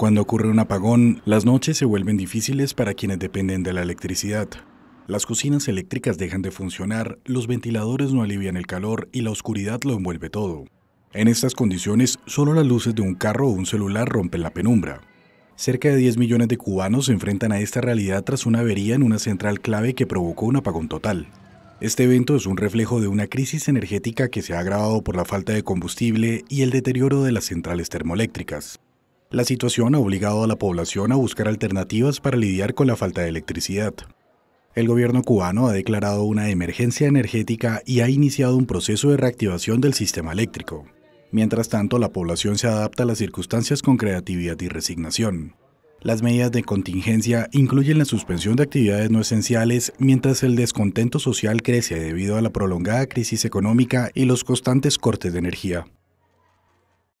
Cuando ocurre un apagón, las noches se vuelven difíciles para quienes dependen de la electricidad. Las cocinas eléctricas dejan de funcionar, los ventiladores no alivian el calor y la oscuridad lo envuelve todo. En estas condiciones, solo las luces de un carro o un celular rompen la penumbra. Cerca de 10 millones de cubanos se enfrentan a esta realidad tras una avería en una central clave que provocó un apagón total. Este evento es un reflejo de una crisis energética que se ha agravado por la falta de combustible y el deterioro de las centrales termoeléctricas. La situación ha obligado a la población a buscar alternativas para lidiar con la falta de electricidad. El gobierno cubano ha declarado una emergencia energética y ha iniciado un proceso de reactivación del sistema eléctrico. Mientras tanto, la población se adapta a las circunstancias con creatividad y resignación. Las medidas de contingencia incluyen la suspensión de actividades no esenciales mientras el descontento social crece debido a la prolongada crisis económica y los constantes cortes de energía.